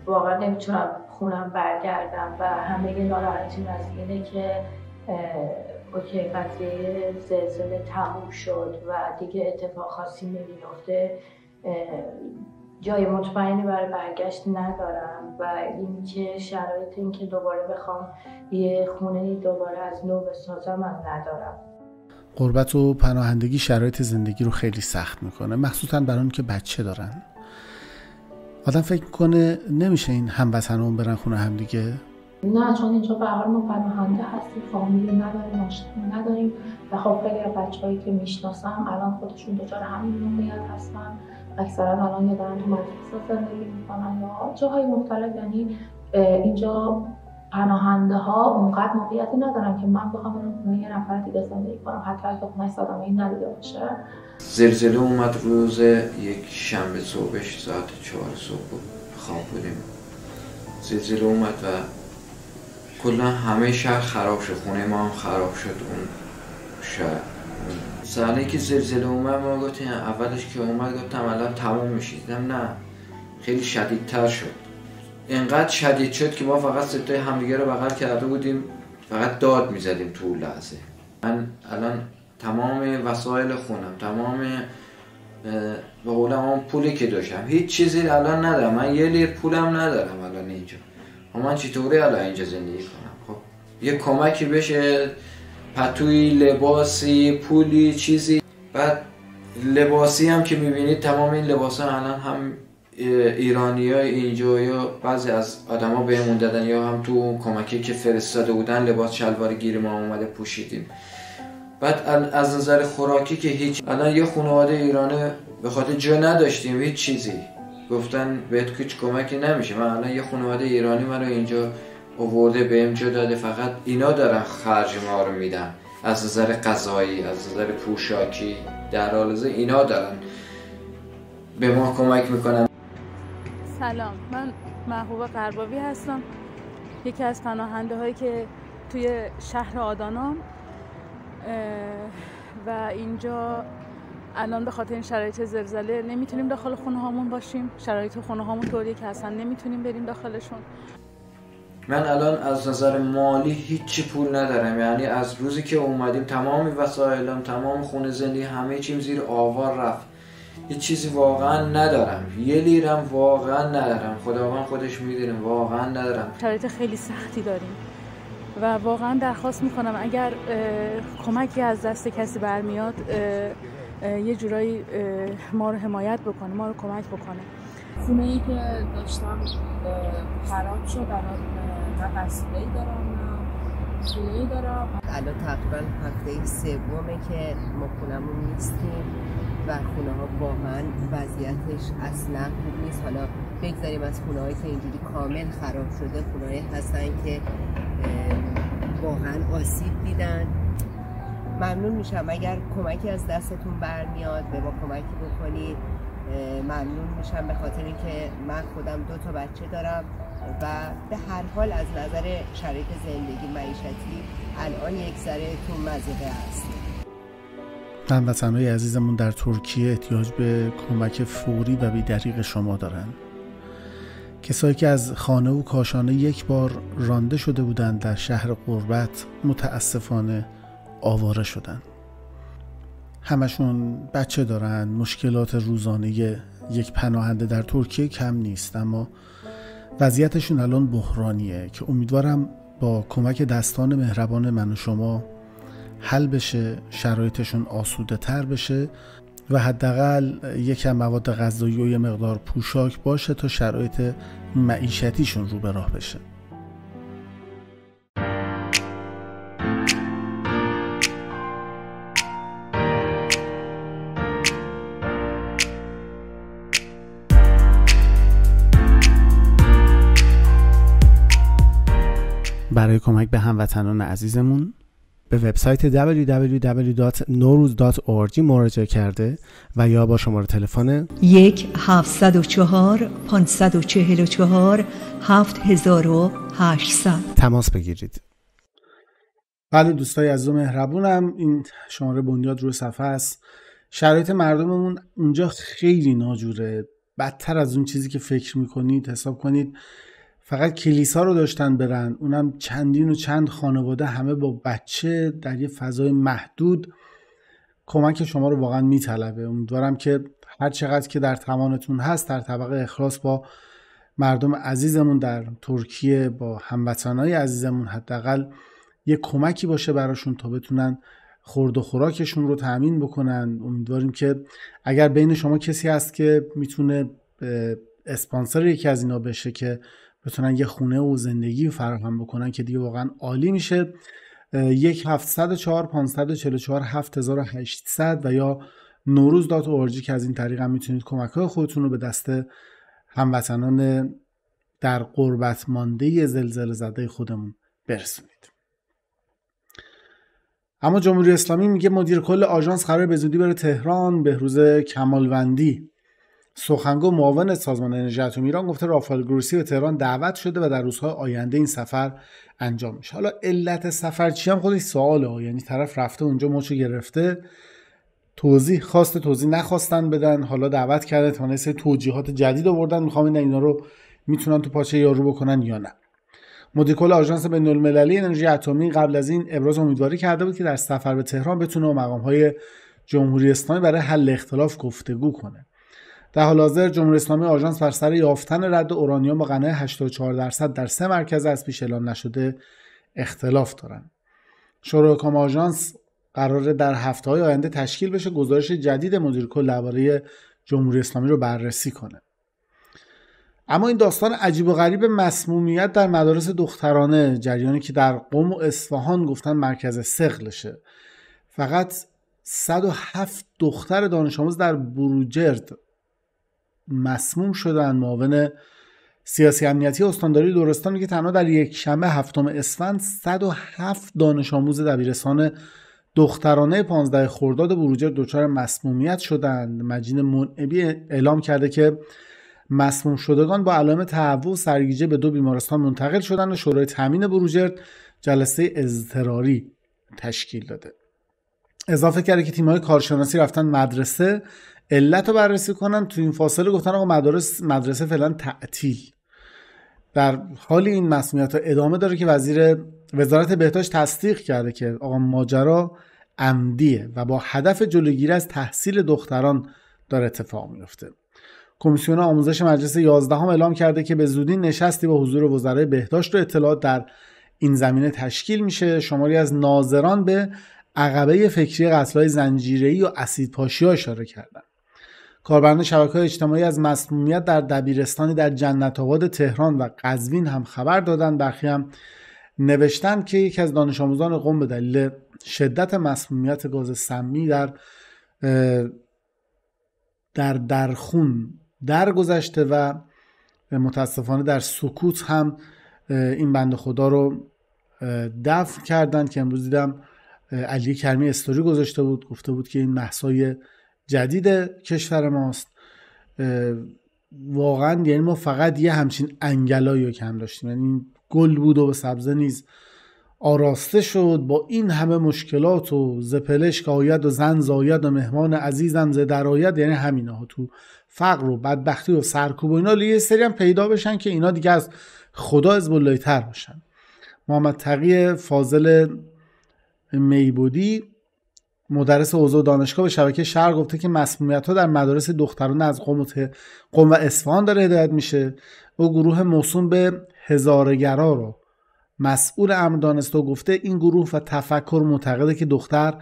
واقعا نمیتونم خونم برگردم و همه ناراحتیم از اینه که اوکی قضیه زلزله تموم شد و دیگه اتفاق خاصی نمیفته جای مطمئنی برای برگشت ندارم و اینکه شرایط اینکه دوباره بخوام یه خونه دوباره از نو بسازم هم ندارم قربت و پناهندگی شرایط زندگی رو خیلی سخت میکنه مخصوصا برای اون که بچه دارن آدم فکر کنه نمیشه این هموطنان برن خونه همدیگه نه چون اینجا به هر ما پناهنده هستیم فامیلی نداریم آشنایی نداریم و خب خیلی از بچههایی که میشناسم الان خودشون دچار همین موقعیت هستن اکثرا الان یا دارن تو مدرسه زندگی میکنن یا جاهای مختلف یعنی اینجا پناهنده ها اونقدر موقعیتی ندارن که من بخوام برم خونه یه نفر دیگه زندگی کنم حتی اگه خونه صدامه این ندیده باشه زلزله اومد روز یک شنبه صبحش ساعت چهار صبح خواب بودیم زلزله اومد و کلا همه شهر خراب شد خونه ما هم خراب شد اون شهر سالی که زلزله اومد ما گفتیم اولش که اومد گفتم الان تمام میشیدم نه خیلی شدیدتر شد انقدر شدید شد که ما فقط ستای همدیگه رو بغل کرده بودیم فقط داد میزدیم تو لحظه من الان تمام وسایل خونم تمام به قولم اون پولی که داشتم هیچ چیزی الان ندارم من یه لیر پولم ندارم الان اینجا و من چطوری الان اینجا زندگی کنم خب یه کمکی بشه پتوی لباسی پولی چیزی بعد لباسی هم که میبینید تمام این لباس ها الان هم ایرانی های اینجا یا بعضی از آدما بهمون دادن یا هم تو کمکی که فرستاده بودن لباس شلوار گیر ما اومده پوشیدیم بعد از نظر خوراکی که هیچ الان یه خانواده ایرانه به خاطر جا نداشتیم هیچ چیزی گفتن بهت هیچ کمکی نمیشه من الان یه خانواده ایرانی من رو اینجا آورده به اینجا داده فقط اینا دارن خرج ما رو میدن از نظر قضایی از نظر پوشاکی در حال اینا دارن به ما کمک میکنن سلام من محبوب قرباوی هستم یکی از پناهنده هایی که توی شهر آدانام و اینجا الان به خاطر این شرایط زلزله نمیتونیم داخل خونه هامون باشیم شرایط خونه هامون طوریه که اصلا نمیتونیم بریم داخلشون من الان از نظر مالی هیچی پول ندارم یعنی از روزی که اومدیم تمام وسایلم تمام خونه زندگی همه چیم زیر آوار رفت هیچ چیزی واقعا ندارم یه لیرم واقعا ندارم خداوند خودش میدونه واقعا ندارم شرایط خیلی سختی داریم و واقعا درخواست میکنم اگر کمکی از دست کسی برمیاد یه جورایی ما رو حمایت بکنه ما رو کمک بکنه خونه ای که داشتم خراب شد الان نه دارم خونه دارم الان تقریبا هفته سومه که ما خونمون نیستیم و خونه ها من وضعیتش اصلا خوب نیست حالا بگذاریم از خونه هایی که اینجوری کامل خراب شده خونه هستن که واقعا آسیب دیدن ممنون میشم اگر کمکی از دستتون برمیاد به ما کمکی بکنید ممنون میشم به خاطر اینکه من خودم دو تا بچه دارم و به هر حال از نظر شرایط زندگی معیشتی الان یک ذره تو مزیده است هموطنهای عزیزمون در ترکیه احتیاج به کمک فوری و بیدریق شما دارن کسایی که از خانه و کاشانه یک بار رانده شده بودند در شهر قربت متاسفانه آواره شدن همشون بچه دارن مشکلات روزانه یک پناهنده در ترکیه کم نیست اما وضعیتشون الان بحرانیه که امیدوارم با کمک دستان مهربان من و شما حل بشه شرایطشون آسوده تر بشه و حداقل یکم مواد غذایی و یه مقدار پوشاک باشه تا شرایط معیشتیشون رو به راه بشه برای کمک به هموطنان عزیزمون به وبسایت www.noruz.org مراجعه کرده و یا با شماره تلفن 1 544 7800 تماس بگیرید. بله دوستای از دو مهربونم این شماره بنیاد روی صفحه است. شرایط مردممون اونجا خیلی ناجوره. بدتر از اون چیزی که فکر میکنید حساب کنید فقط کلیسا رو داشتن برن اونم چندین و چند خانواده همه با بچه در یه فضای محدود کمک شما رو واقعا میطلبه امیدوارم که هر چقدر که در توانتون هست در طبقه اخلاص با مردم عزیزمون در ترکیه با هموطنهای عزیزمون حداقل یه کمکی باشه براشون تا بتونن خورد و خوراکشون رو تأمین بکنن امیدواریم که اگر بین شما کسی هست که میتونه اسپانسر یکی از اینا بشه که بتونن یه خونه و زندگی فراهم بکنن که دیگه واقعا عالی میشه یک چهار، و یا نوروز دات که از این طریق هم میتونید کمک های خودتون رو به دست هموطنان در قربت مانده زلزله زده خودمون برسونید اما جمهوری اسلامی میگه مدیر کل آژانس قرار به زودی بره تهران بهروز کمالوندی سخنگو معاون سازمان انرژی اتمی ایران گفته رافائل گروسی به تهران دعوت شده و در روزهای آینده این سفر انجام میشه حالا علت سفر چی هم خودش سواله یعنی طرف رفته اونجا موچو گرفته توضیح خواست توضیح نخواستن بدن حالا دعوت کرده تا سری توجیهات جدید آوردن میخوام اینا رو میتونن تو پاچه یارو بکنن یا نه مدیر کل آژانس المللی انرژی اتمی قبل از این ابراز امیدواری کرده بود که در سفر به تهران بتونه مقامهای جمهوری اسلامی برای حل اختلاف گفتگو کنه در حال حاضر جمهوری اسلامی آژانس بر سر یافتن رد اورانیوم با قنای 84 درصد در سه مرکز از پیش اعلام نشده اختلاف دارند. شروع کام آژانس قراره در هفته های آینده تشکیل بشه گزارش جدید مدیر کل درباره جمهوری اسلامی رو بررسی کنه. اما این داستان عجیب و غریب مسمومیت در مدارس دخترانه جریانی که در قوم و اصفهان گفتن مرکز سقلشه فقط 107 دختر دانش آموز در بروجرد مسموم شدن معاون سیاسی امنیتی استانداری دورستان که تنها در یک شنبه هفتم اسفند 107 دانش آموز دبیرستان دخترانه 15 خرداد بروجر دچار مسمومیت شدند مجین منعبی اعلام کرده که مسموم شدگان با علائم تهوع و سرگیجه به دو بیمارستان منتقل شدند و شورای تامین بروجرد جلسه اضطراری تشکیل داده اضافه کرده که تیم‌های کارشناسی رفتن مدرسه علت رو بررسی کنن تو این فاصله گفتن آقا مدارس مدرسه فعلا تعطیل در حال این مسئولیت ها ادامه داره که وزیر وزارت بهداشت تصدیق کرده که آقا ماجرا عمدیه و با هدف جلوگیری از تحصیل دختران داره اتفاق میفته کمیسیون آموزش مجلس 11 هم اعلام کرده که به زودی نشستی با حضور وزرای بهداشت و اطلاعات در این زمینه تشکیل میشه شماری از ناظران به عقبه فکری قتلهای زنجیره‌ای و اسیدپاشی اشاره کردن کاربران شبکه اجتماعی از مسمومیت در دبیرستانی در جنت آباد تهران و قزوین هم خبر دادن برخی هم نوشتن که یکی از دانش آموزان قم به دلیل شدت مسمومیت گاز سمی در در درخون درگذشته و متاسفانه در سکوت هم این بند خدا رو دفن کردن که امروز دیدم علی کرمی استوری گذاشته بود گفته بود که این محسای جدید کشور ماست واقعا یعنی ما فقط یه همچین انگلایی رو کم داشتیم یعنی گل بود و به سبزه نیز آراسته شد با این همه مشکلات و زپلش که آید و زن زاید و مهمان عزیزم ز درآید یعنی همینا ها تو فقر و بدبختی و سرکوب و اینا یه سری هم پیدا بشن که اینا دیگه از خدا از تر باشن محمد تقی فاضل میبودی مدرس حوزه دانشگاه به شبکه شهر گفته که مسمومیت ها در مدارس دختران از قم و اصفهان داره هدایت میشه و گروه موسوم به هزارگرا رو مسئول امر دانسته و گفته این گروه و تفکر معتقده که دختر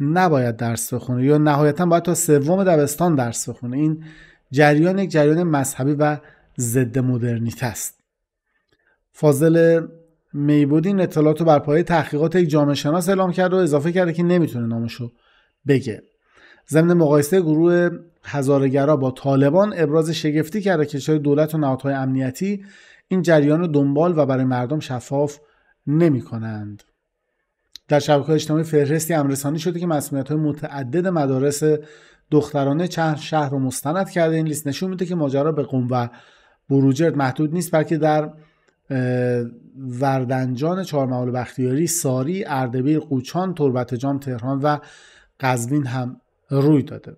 نباید درس بخونه یا نهایتا باید تا سوم دبستان درس بخونه این جریان یک جریان مذهبی و ضد مدرنیته است فاضل میبود این اطلاعات رو بر پایه تحقیقات یک جامعه شناس اعلام کرد و اضافه کرده که نمیتونه نامشو بگه ضمن مقایسه گروه هزارگرا با طالبان ابراز شگفتی کرده که چرا دولت و نهادهای امنیتی این جریان رو دنبال و برای مردم شفاف نمی در شبکه اجتماعی فهرستی امرسانی شده که مسئولیت های متعدد مدارس دخترانه چند شهر رو مستند کرده این لیست نشون میده که ماجرا به قوم و بروجرد محدود نیست بلکه در وردنجان چهارمحال بختیاری ساری اردبیل قوچان جام تهران و قزوین هم روی داده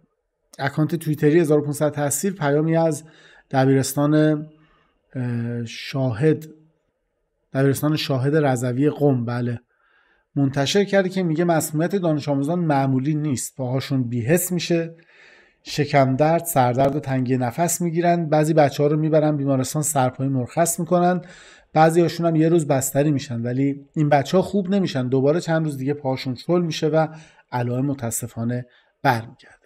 اکانت تویتری 1500 تاثیر پیامی از دبیرستان شاهد دبیرستان شاهد رضوی قم بله منتشر کرده که میگه مسمومیت دانش آموزان معمولی نیست پاهاشون بیهس میشه شکم درد سردرد و تنگی نفس میگیرن بعضی بچه ها رو میبرن بیمارستان سرپایی مرخص میکنن بعضی هاشون هم یه روز بستری میشن ولی این بچه ها خوب نمیشن دوباره چند روز دیگه پاشون شل میشه و علائم متاسفانه برمیگرده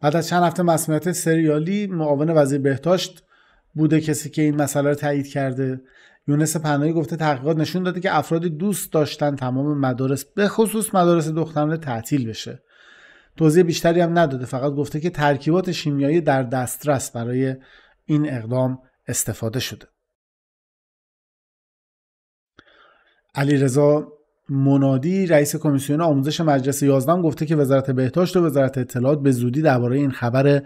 بعد از چند هفته مسئولیت سریالی معاون وزیر بهداشت بوده کسی که این مسئله رو تایید کرده یونس پناهی گفته تحقیقات نشون داده که افرادی دوست داشتن تمام مدارس به خصوص مدارس دخترانه تعطیل بشه توضیح بیشتری هم نداده فقط گفته که ترکیبات شیمیایی در دسترس برای این اقدام استفاده شده علیرضا منادی رئیس کمیسیون آموزش مجلس 11 گفته که وزارت بهداشت و وزارت اطلاعات به زودی درباره این خبر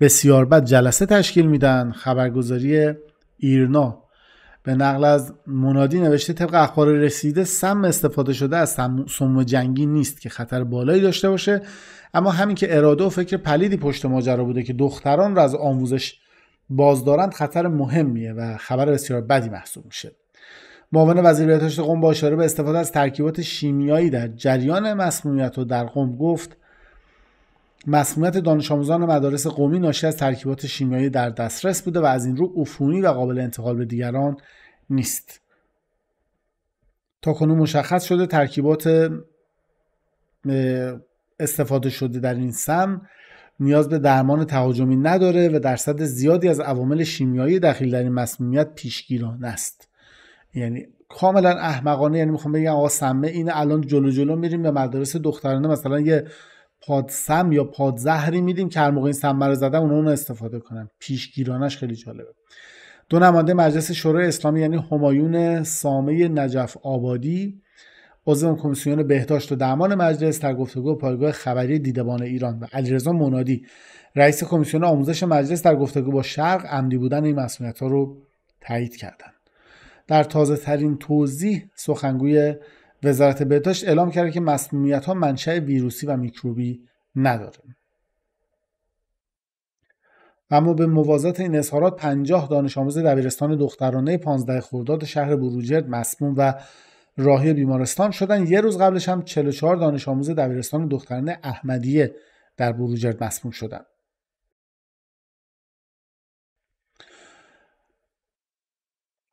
بسیار بد جلسه تشکیل میدن خبرگزاری ایرنا به نقل از منادی نوشته طبق اخبار رسیده سم استفاده شده از سم جنگی نیست که خطر بالایی داشته باشه اما همین که اراده و فکر پلیدی پشت ماجرا بوده که دختران را از آموزش بازدارند خطر مهمیه و خبر بسیار بدی محسوب میشه معاون وزیر بهداشت قم با اشاره به استفاده از ترکیبات شیمیایی در جریان مسمومیت و در قم گفت مسمومیت دانش آموزان مدارس قومی ناشی از ترکیبات شیمیایی در دسترس بوده و از این رو عفونی و قابل انتقال به دیگران نیست تا کنون مشخص شده ترکیبات استفاده شده در این سم نیاز به درمان تهاجمی نداره و درصد زیادی از عوامل شیمیایی دخیل در این مسمومیت پیشگیران است یعنی کاملا احمقانه یعنی میخوام بگم آقا سمه این الان جلو جلو میریم به مدارس دخترانه مثلا یه پادسم یا پادزهری میدیم که هر موقع این سمه رو زدن اونا, رو استفاده کنن پیشگیرانش خیلی جالبه دو نماینده مجلس شورای اسلامی یعنی همایون سامه نجف آبادی عضو کمیسیون بهداشت و درمان مجلس در گفتگو پایگاه خبری دیدبان ایران و علیرضا منادی رئیس کمیسیون آموزش مجلس در گفتگو با شرق عمدی بودن این مسئولیت رو تایید کردند در تازه ترین توضیح سخنگوی وزارت بهداشت اعلام کرده که مسمومیت ها منشأ ویروسی و میکروبی نداره اما به موازات این اظهارات 50 دانش آموز دبیرستان دخترانه 15 خرداد شهر بروجرد مسموم و راهی بیمارستان شدن یه روز قبلش هم 44 دانش آموز دبیرستان دخترانه احمدیه در بروجرد مسموم شدن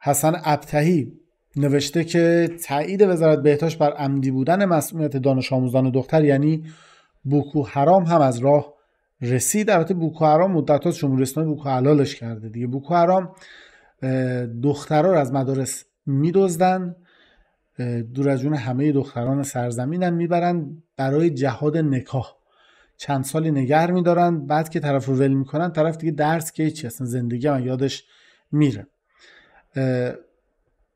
حسن ابتهی نوشته که تایید وزارت بهداشت بر امدی بودن مسئولیت دانش آموزان و دختر یعنی بوکو حرام هم از راه رسید البته بوکو حرام مدت جمهوری اسلامی بوکو حلالش کرده دیگه بوکو حرام دخترها رو از مدارس میدزدن دور از جون همه دختران سرزمینم میبرن برای جهاد نکاح چند سالی نگر میدارن بعد که طرف رو ول میکنن طرف دیگه درس که چی اصلا زندگی هم یادش میره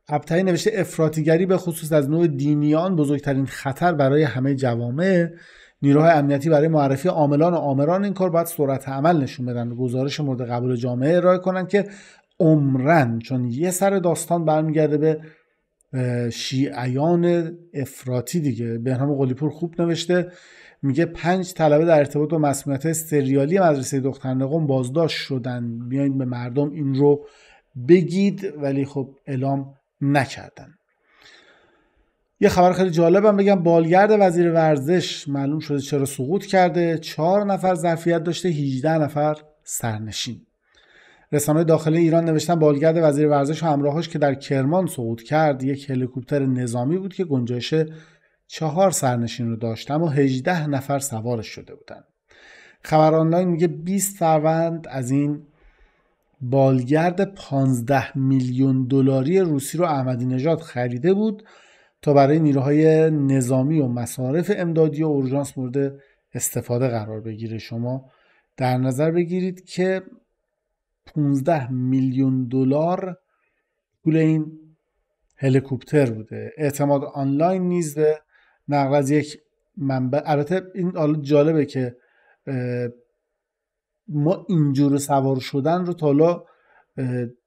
ابتهی نوشته افراتیگری به خصوص از نوع دینیان بزرگترین خطر برای همه جوامع نیروهای امنیتی برای معرفی عاملان و آمران این کار باید سرعت عمل نشون بدن و گزارش مورد قبول جامعه ارائه کنن که عمرن چون یه سر داستان برمیگرده به شیعیان افراطی دیگه به نام قلیپور خوب نوشته میگه پنج طلبه در ارتباط با مسئولیت سریالی مدرسه دخترنقم بازداشت شدن بیاین به مردم این رو بگید ولی خب اعلام نکردن یه خبر خیلی جالبم بگم بالگرد وزیر ورزش معلوم شده چرا سقوط کرده چهار نفر ظرفیت داشته 18 نفر سرنشین رسانه داخلی ایران نوشتن بالگرد وزیر ورزش و همراهش که در کرمان سقوط کرد یک هلیکوپتر نظامی بود که گنجایش چهار سرنشین رو داشت اما هجده نفر سوارش شده بودن خبر آنلاین میگه 20 فروند از این بالگرد 15 میلیون دلاری روسی رو احمدی نژاد خریده بود تا برای نیروهای نظامی و مصارف امدادی و اورژانس مورد استفاده قرار بگیره شما در نظر بگیرید که 15 میلیون دلار پول این هلیکوپتر بوده اعتماد آنلاین نیز به نقل از یک منبع البته این حالا جالبه که ما اینجور سوار شدن رو تا حالا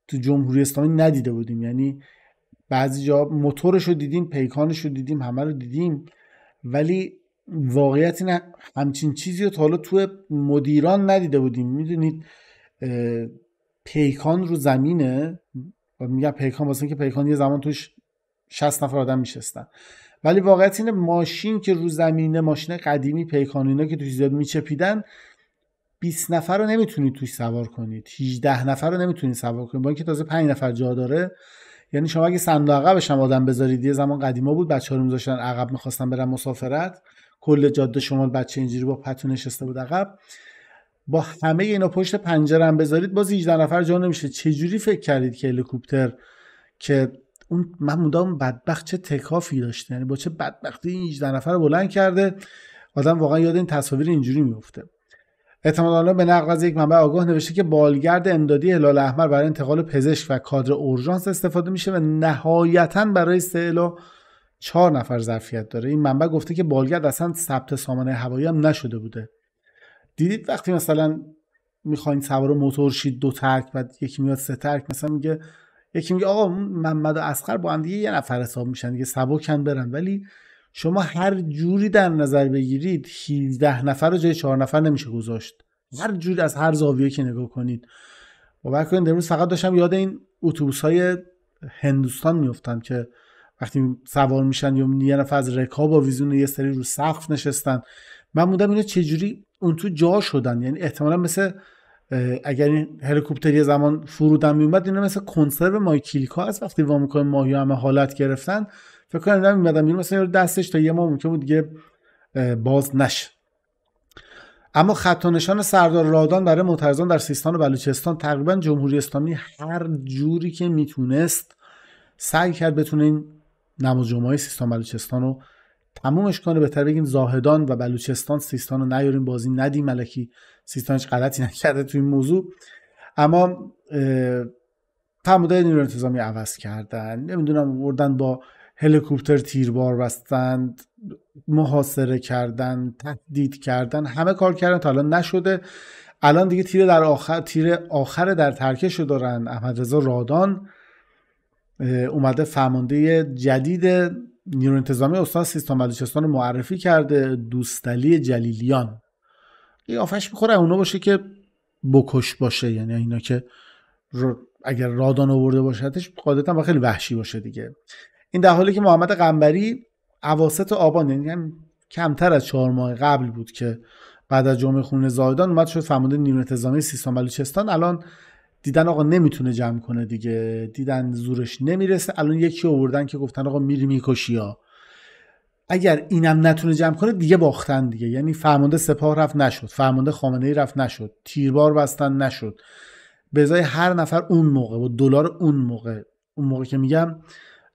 تو جمهوری اسلامی ندیده بودیم یعنی بعضی جا موتورش رو دیدیم پیکانش رو دیدیم همه رو دیدیم ولی واقعیت اینه همچین چیزی رو تا حالا تو مدیران ندیده بودیم میدونید پیکان رو زمینه میگم پیکان واسه که پیکان یه زمان توش 60 نفر آدم میشستن ولی واقعیت اینه ماشین که رو زمینه ماشین قدیمی پیکان اینا که توش زیاد میچپیدن 20 نفر رو نمیتونید توش سوار کنید 18 نفر رو نمیتونید سوار کنید با اینکه تازه 5 نفر جا داره یعنی شما اگه صندوق عقبش هم آدم بذارید یه زمان قدیما بود بچه‌ها رو می‌ذاشتن عقب می‌خواستن برن مسافرت کل جاده شمال بچه اینجوری با پتو نشسته بود عقب با همه اینا پشت پنجره هم بذارید باز 18 نفر جا نمیشه چه جوری فکر کردید که هلیکوپتر که اون من مدام بدبخت چه تکافی داشته یعنی با چه بدبختی این 18 نفر رو بلند کرده آدم واقعا یاد این تصاویر اینجوری میفته اعتمادالله به نقل از یک منبع آگاه نوشته که بالگرد امدادی هلال احمر برای انتقال پزشک و کادر اورژانس استفاده میشه و نهایتا برای سه الا چهار نفر ظرفیت داره این منبع گفته که بالگرد اصلا ثبت سامانه هوایی هم نشده بوده دیدید وقتی مثلا میخواین سوار موتور شید دو ترک بعد یکی میاد سه ترک مثلا میگه یکی میگه آقا محمد و اسخر با هم دیگه یه نفر حساب میشن دیگه کن برن ولی شما هر جوری در نظر بگیرید 17 نفر رو جای 4 نفر نمیشه گذاشت هر جوری از هر زاویه که نگاه کنید باور کنید امروز فقط داشتم یاد این اتوبوس های هندوستان میفتم که وقتی سوار میشن یا یه نفر از رکاب ویزون یه سری رو سقف نشستن من موندم اینا چجوری اون تو جا شدن یعنی احتمالا مثل اگر این هلیکوپتر زمان فرودن میومد اینا مثل کنسرو مایکیلیکا هست وقتی وامیکن ماهی همه حالت گرفتن فکر کنم نمیدادم بیرون یعنی مثلا دستش تا یه ما ممکن بود دیگه باز نشه اما خط و نشان سردار رادان برای معترضان در سیستان و بلوچستان تقریبا جمهوری اسلامی هر جوری که میتونست سعی کرد بتونه این نماز جمعه سیستان بلوچستان رو تمومش کنه بهتر بگیم زاهدان و بلوچستان سیستان رو نیاریم بازی ندیم ملکی سیستانش غلطی نکرده تو این موضوع اما تعمدهای نیرو انتظامی عوض کردن نمیدونم وردن با هلیکوپتر تیربار بستند محاصره کردن تهدید کردن همه کار کردن تا الان نشده الان دیگه تیر در آخر تیر آخر در ترکش دارن احمد رضا رادان اومده فرمانده جدید نیرو انتظامی استان سیستان بلوچستان معرفی کرده دوستلی جلیلیان یه آفش میخوره اونا باشه که بکش باشه یعنی اینا که اگر رادان آورده باشدش با خیلی وحشی باشه دیگه این در حالی که محمد قنبری اواسط آبان یعنی کمتر از چهار ماه قبل بود که بعد از جمعه خون زایدان اومد شد فرمانده نیروی انتظامی سیستان بلوچستان الان دیدن آقا نمیتونه جمع کنه دیگه دیدن زورش نمیرسه الان یکی آوردن که گفتن آقا میری میکشی ها اگر اینم نتونه جمع کنه دیگه باختن دیگه یعنی فرمانده سپاه رفت نشد فرمانده خامنه ای رفت نشد تیربار بستن نشد به هر نفر اون موقع و دلار اون موقع اون موقع که میگم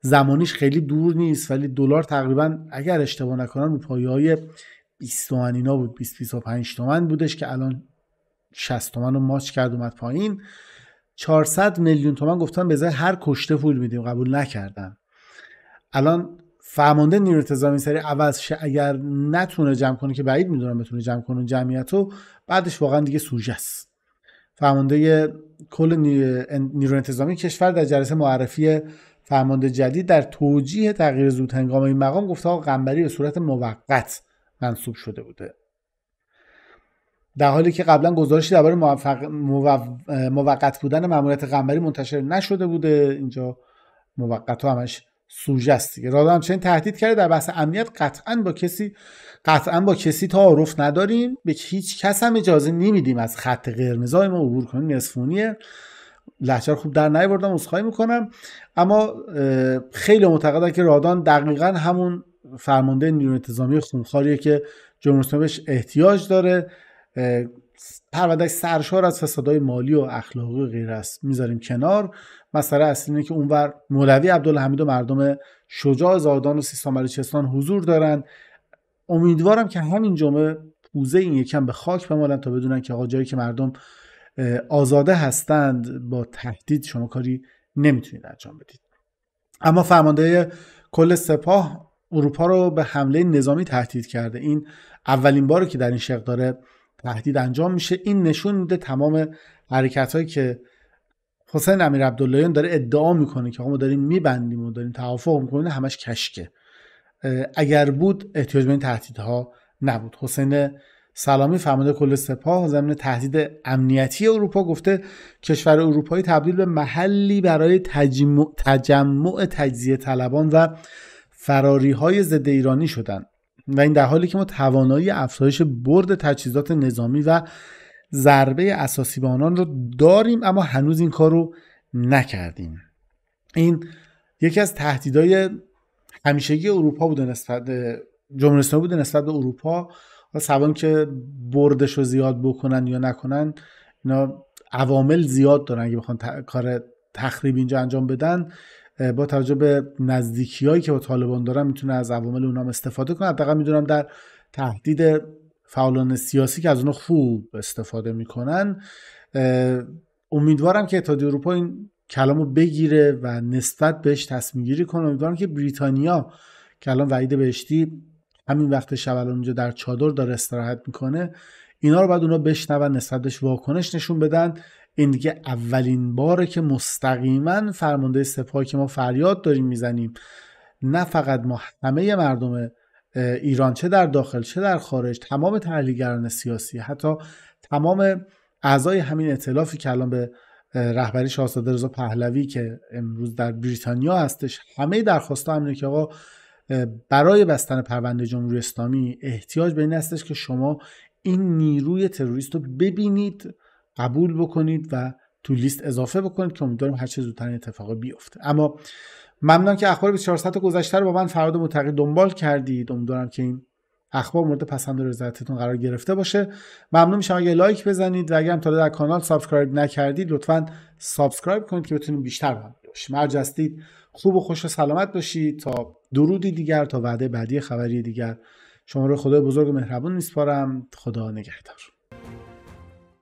زمانیش خیلی دور نیست ولی دلار تقریبا اگر اشتباه نکنم رو پایه های 20 تومن اینا بود 20 25 تومن بودش که الان 60 تومن رو ماچ کرد اومد پایین 400 میلیون تومن گفتن به هر کشته پول میدیم قبول نکردن الان فرمانده نیروی تزامی سری عوض اگر نتونه جمع کنه که بعید میدونم بتونه جمع کنه جمعیت رو بعدش واقعا دیگه سوژه است فرمانده کل نیروی انتظامی کشور در جلسه معرفی فرمانده جدید در توجیه تغییر زود هنگام این مقام گفته آقا قنبری به صورت موقت منصوب شده بوده در حالی که قبلا گزارشی درباره موفق... موقت بودن ماموریت قنبری منتشر نشده بوده اینجا موقت همش سوژه است دیگه رادان همچنین تهدید کرده در بحث امنیت قطعا با کسی قطعا با کسی تعارف نداریم به هیچ کس هم اجازه نمیدیم از خط قرمزای ما عبور کنیم نصفونیه لحجه خوب در نیاوردم عذرخواهی میکنم اما خیلی معتقدن که رادان دقیقا همون فرمانده نیروی انتظامی خونخاریه که جمهوری بهش احتیاج داره پرونده سرشار از فسادهای مالی و اخلاقی و غیر است میذاریم کنار مسئله اصلی اینه که اونور مولوی عبدالحمید و مردم شجاع زادان و سیستان بلوچستان حضور دارن امیدوارم که همین جمعه پوزه این یکم به خاک بمالن تا بدونن که آقا جایی که مردم آزاده هستند با تهدید شما کاری نمیتونید انجام بدید اما فرمانده کل سپاه اروپا رو به حمله نظامی تهدید کرده این اولین باره که در این شق داره تهدید انجام میشه این نشون میده تمام حرکت هایی که حسین امیر عبداللهیان داره ادعا میکنه که ما داریم میبندیم و داریم توافق میکنیم همش کشکه اگر بود احتیاج به این تهدیدها نبود حسین سلامی فرمانده کل سپاه ضمن تهدید امنیتی اروپا گفته کشور اروپایی تبدیل به محلی برای تجمع, تجمع تجزیه طلبان و فراری های ضد ایرانی شدند و این در حالی که ما توانایی افزایش برد تجهیزات نظامی و ضربه اساسی به آنان رو داریم اما هنوز این کار رو نکردیم این یکی از تهدیدهای همیشگی اروپا بوده نسبت جمهوری بوده نسبت به اروپا سوان که بردش رو زیاد بکنن یا نکنن اینا عوامل زیاد دارن اگه بخوان کار تخریب اینجا انجام بدن با توجه به نزدیکی هایی که با طالبان دارن میتونه از عوامل اونام استفاده کنه حداقل میدونم در تهدید فعالان سیاسی که از اونها خوب استفاده میکنن امیدوارم که اتحادیه اروپا این کلامو بگیره و نسبت بهش تصمیم گیری کنه امیدوارم که بریتانیا که الان وعید بهشتی همین وقت شب اونجا در چادر داره استراحت میکنه اینا رو بعد اونا بشنون نسبت بهش واکنش نشون بدن این دیگه اولین باره که مستقیما فرمانده سپاه که ما فریاد داریم میزنیم نه فقط ما همه مردم ایران چه در داخل چه در خارج تمام تحلیلگران سیاسی حتی تمام اعضای همین اطلافی که الان به رهبری شاهزاده رضا پهلوی که امروز در بریتانیا هستش همه درخواست همینه که آقا برای بستن پرونده جمهوری اسلامی احتیاج به این هستش که شما این نیروی تروریست رو ببینید قبول بکنید و تو لیست اضافه بکنید که امیدوارم هر چه زودتر این اتفاق بیفته اما ممنون که اخبار 24 ساعت گذشته رو با من فراد متقی دنبال کردید امیدوارم که این اخبار مورد پسند و رضایتتون قرار گرفته باشه ممنون میشم اگه لایک بزنید و اگر هم تا در کانال سابسکرایب نکردید لطفا سابسکرایب کنید که بتونید بیشتر با هم خوب و خوش و سلامت باشید تا درودی دیگر تا وعده بعدی خبری دیگر شما رو خدای بزرگ و مهربون میسپارم خدا نگهدار